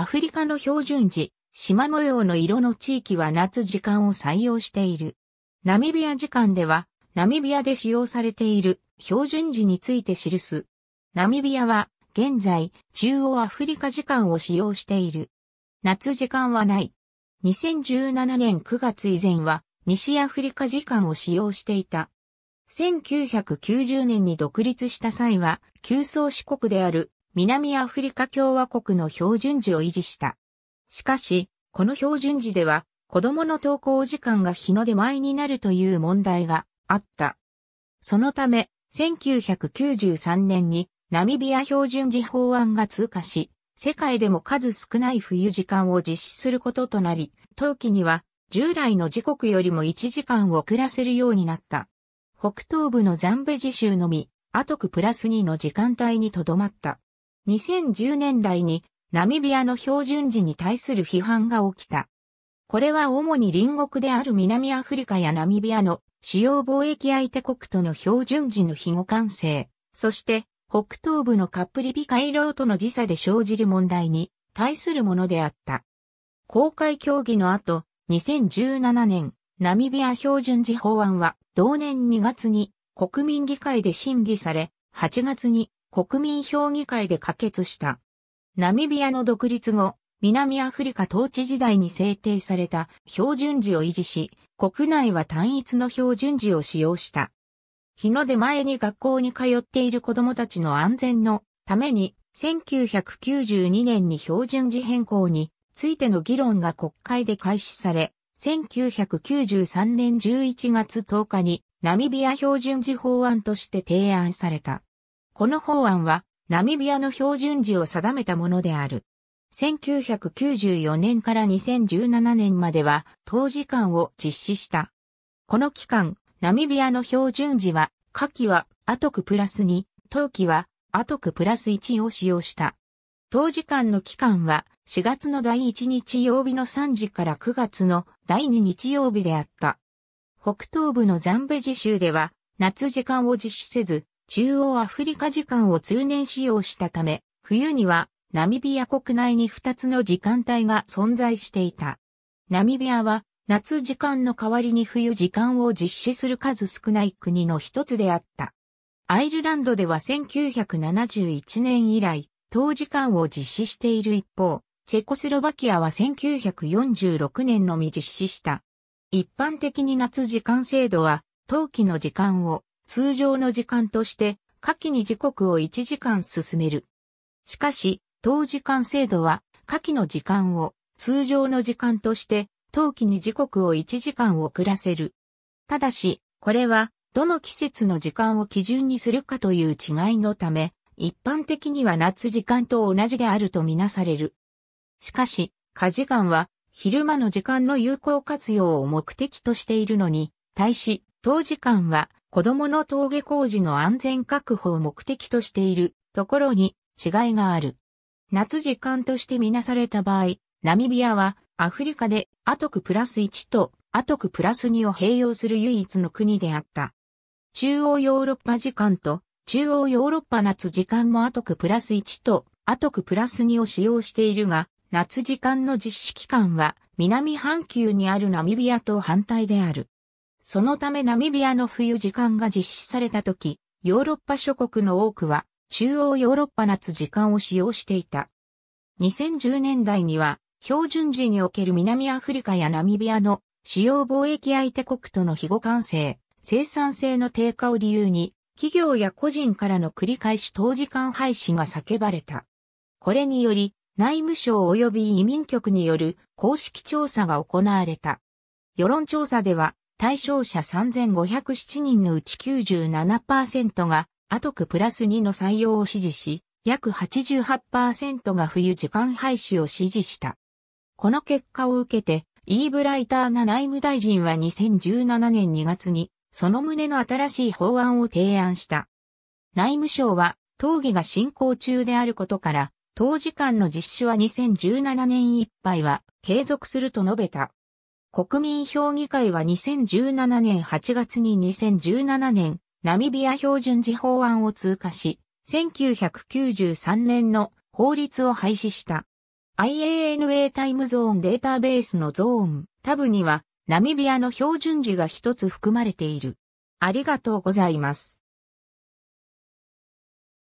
アフリカの標準時、島模様の色の地域は夏時間を採用している。ナミビア時間では、ナミビアで使用されている標準時について記す。ナミビアは、現在、中央アフリカ時間を使用している。夏時間はない。2017年9月以前は、西アフリカ時間を使用していた。1990年に独立した際は、旧宗主国である南アフリカ共和国の標準時を維持した。しかし、この標準時では、子供の登校時間が日の出前になるという問題があった。そのため、1993年にナミビア標準時法案が通過し、世界でも数少ない冬時間を実施することとなり、冬季には従来の時刻よりも1時間遅らせるようになった。北東部のザンベジ州のみ、アトクプラス2の時間帯にとどまった。2010年代にナミビアの標準時に対する批判が起きた。これは主に隣国である南アフリカやナミビアの主要貿易相手国との標準時の庇護換性、そして北東部のカップリビ回廊との時差で生じる問題に対するものであった。公開協議の後、2017年、ナミビア標準時法案は同年2月に国民議会で審議され、8月に国民評議会で可決した。ナミビアの独立後、南アフリカ統治時代に制定された標準時を維持し、国内は単一の標準時を使用した。日の出前に学校に通っている子供たちの安全のために、1992年に標準時変更についての議論が国会で開始され、1993年11月10日にナミビア標準時法案として提案された。この法案は、ナミビアの標準時を定めたものである。1994年から2017年までは、当時間を実施した。この期間、ナミビアの標準時は、夏季は、アトクプラス2、冬季は、アトクプラス1を使用した。当時間の期間は、4月の第1日曜日の3時から9月の第2日曜日であった。北東部のザンベジ州では、夏時間を実施せず、中央アフリカ時間を通年使用したため、冬にはナミビア国内に2つの時間帯が存在していた。ナミビアは夏時間の代わりに冬時間を実施する数少ない国の一つであった。アイルランドでは1971年以来、冬時間を実施している一方、チェコスロバキアは1946年のみ実施した。一般的に夏時間制度は、冬季の時間を通常の時間として、下記に時刻を1時間進める。しかし、当時間制度は、下記の時間を通常の時間として、当期に時刻を1時間遅らせる。ただし、これは、どの季節の時間を基準にするかという違いのため、一般的には夏時間と同じであるとみなされる。しかし、夏時間は、昼間の時間の有効活用を目的としているのに、対し、冬時間は、子供の峠工事の安全確保を目的としているところに違いがある。夏時間としてみなされた場合、ナミビアはアフリカでアトクプラス1とアトクプラス2を併用する唯一の国であった。中央ヨーロッパ時間と中央ヨーロッパ夏時間もアトクプラス1とアトクプラス2を使用しているが、夏時間の実施期間は南半球にあるナミビアと反対である。そのためナミビアの冬時間が実施された時、ヨーロッパ諸国の多くは中央ヨーロッパ夏時間を使用していた。2010年代には標準時における南アフリカやナミビアの主要貿易相手国との非互換性、生産性の低下を理由に企業や個人からの繰り返し当時間廃止が叫ばれた。これにより内務省及び移民局による公式調査が行われた。世論調査では対象者3507人のうち97%が、アトクプラス2の採用を支持し、約88%が冬時間廃止を支持した。この結果を受けて、イーブライターな内務大臣は2017年2月に、その旨の新しい法案を提案した。内務省は、討議が進行中であることから、当時間の実施は2017年いっぱいは継続すると述べた。国民評議会は2017年8月に2017年、ナミビア標準時法案を通過し、1993年の法律を廃止した。IANA タイムゾーンデータベースのゾーン、タブには、ナミビアの標準時が一つ含まれている。ありがとうございます。